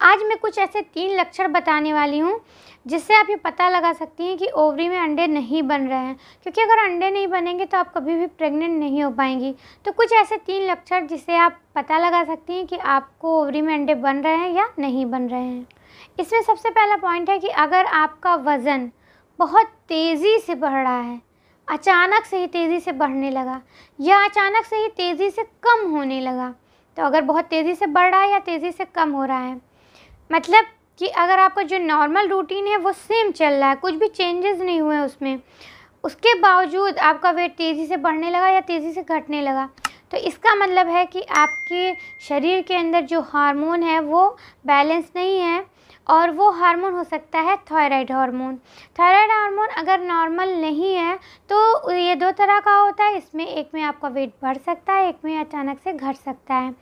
आज मैं कुछ ऐसे तीन लक्षण बताने वाली हूँ जिससे आप ये पता लगा सकती हैं कि ओवरी में अंडे नहीं बन रहे हैं क्योंकि अगर अंडे नहीं बनेंगे तो आप कभी भी प्रेग्नेंट नहीं हो पाएंगी तो कुछ ऐसे तीन लक्षण जिससे आप पता लगा सकती हैं कि आपको ओवरी में अंडे बन रहे हैं या नहीं बन रहे हैं इसमें सबसे पहला पॉइंट है कि अगर आपका वज़न बहुत तेज़ी से बढ़ रहा है अचानक से ही तेज़ी से बढ़ने लगा या अचानक से ही तेज़ी से कम होने लगा तो अगर बहुत तेज़ी से बढ़ रहा है या तेज़ी से कम हो रहा है मतलब कि अगर आपका जो नॉर्मल रूटीन है वो सेम चल रहा है कुछ भी चेंजेस नहीं हुए उसमें उसके बावजूद आपका वेट तेज़ी से बढ़ने लगा या तेज़ी से घटने लगा तो इसका मतलब है कि आपके शरीर के अंदर जो हार्मोन है वो बैलेंस नहीं है और वो हार्मोन हो सकता है थायराइड हार्मोन थायराइड हार्मोन अगर नॉर्मल नहीं है तो ये दो तरह का होता है इसमें एक में आपका वेट बढ़ सकता है एक में अचानक से घट सकता है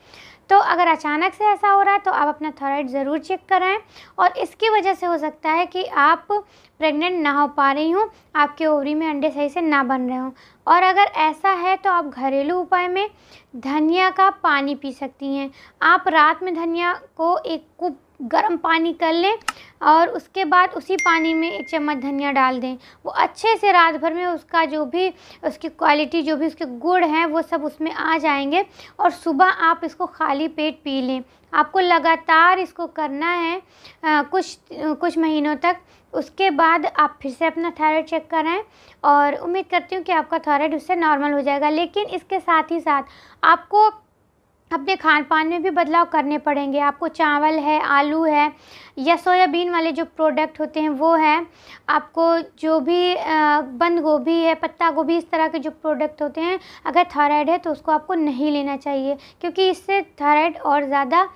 तो अगर अचानक से ऐसा हो रहा है तो आप अपना थायराइड ज़रूर चेक कराएं और इसकी वजह से हो सकता है कि आप प्रेग्नेंट ना हो पा रही हूँ आपके ओवरी में अंडे सही से ना बन रहे हों और अगर ऐसा है तो आप घरेलू उपाय में धनिया का पानी पी सकती हैं आप रात में धनिया को एक कुप गर्म पानी कर लें और उसके बाद उसी पानी में एक चम्मच धनिया डाल दें वो अच्छे से रात भर में उसका जो भी उसकी क्वालिटी जो भी उसके गुड़ हैं वो सब उसमें आ जाएंगे और सुबह आप इसको खाली पेट पी लें आपको लगातार इसको करना है आ, कुछ कुछ महीनों तक उसके बाद आप फिर से अपना थायराइड चेक कराएं और उम्मीद करती हूँ कि आपका थायराइड उससे नॉर्मल हो जाएगा लेकिन इसके साथ ही साथ आपको अपने खान पान में भी बदलाव करने पड़ेंगे आपको चावल है आलू है या सोयाबीन वाले जो प्रोडक्ट होते हैं वो है आपको जो भी बंद गोभी है पत्ता गोभी इस तरह के जो प्रोडक्ट होते हैं अगर थायराइड है तो उसको आपको नहीं लेना चाहिए क्योंकि इससे थायराइड और ज़्यादा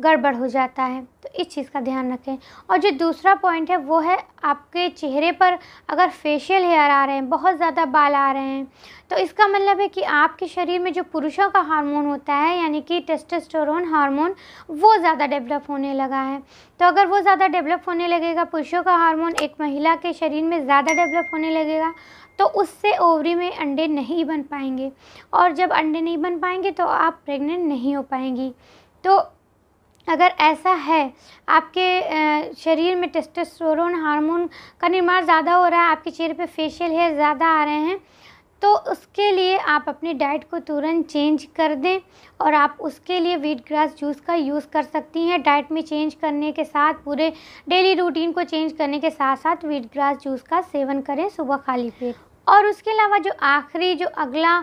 गड़बड़ हो जाता है तो इस चीज़ का ध्यान रखें और जो दूसरा पॉइंट है वो है आपके चेहरे पर अगर फेशियल हेयर आ रहे हैं बहुत ज़्यादा बाल आ रहे हैं तो इसका मतलब है कि आपके शरीर में जो पुरुषों का हार्मोन होता है है यानी कि टेस्टोस्टेरोन हार्मोन वो ज़्यादा डेवलप होने लगा है तो अगर वो ज़्यादा डेवलप होने लगेगा पुरुषों का हार्मोन एक महिला के शरीर में ज़्यादा डेवलप होने लगेगा तो उससे ओवरी में अंडे नहीं बन पाएंगे और जब अंडे नहीं बन पाएंगे तो आप प्रेग्नेंट नहीं हो पाएंगी तो अगर ऐसा है आपके शरीर में टेस्टोस्टेरोन हार्मोन का निर्माण ज़्यादा हो रहा है आपके चेहरे पे फेशियल हेयर ज़्यादा आ रहे हैं तो उसके लिए आप अपनी डाइट को तुरंत चेंज कर दें और आप उसके लिए वीट ग्रास जूस का यूज़ कर सकती हैं डाइट में चेंज करने के साथ पूरे डेली रूटीन को चेंज करने के साथ साथ वीट ग्रास जूस का सेवन करें सुबह खाली पेट और उसके अलावा जो आखिरी जो अगला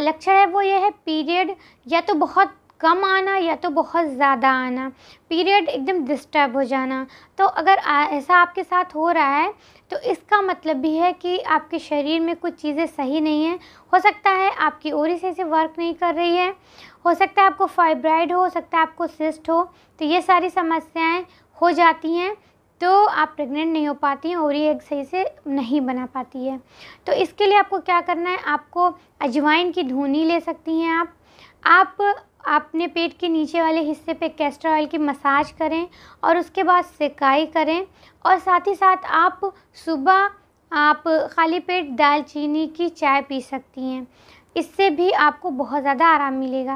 लक्षण है वो ये है पीरियड या तो बहुत कम आना या तो बहुत ज़्यादा आना पीरियड एकदम डिस्टर्ब हो जाना तो अगर ऐसा आपके साथ हो रहा है तो इसका मतलब भी है कि आपके शरीर में कुछ चीज़ें सही नहीं हैं हो सकता है आपकी ओरी सही से वर्क नहीं कर रही है हो सकता है आपको फाइब्राइड हो, सकता है आपको सिस्ट हो तो ये सारी समस्याएँ हो जाती हैं तो आप प्रेग्नेंट नहीं हो पाती हैं और ये एक सही से नहीं बना पाती है तो इसके लिए आपको क्या करना है आपको अजवाइन की धुनी ले सकती हैं आप आप अपने पेट के नीचे वाले हिस्से पे कैस्टर ऑयल की मसाज करें और उसके बाद सिकाई करें और साथ ही साथ आप सुबह आप खाली पेट दालचीनी की चाय पी सकती हैं इससे भी आपको बहुत ज़्यादा आराम मिलेगा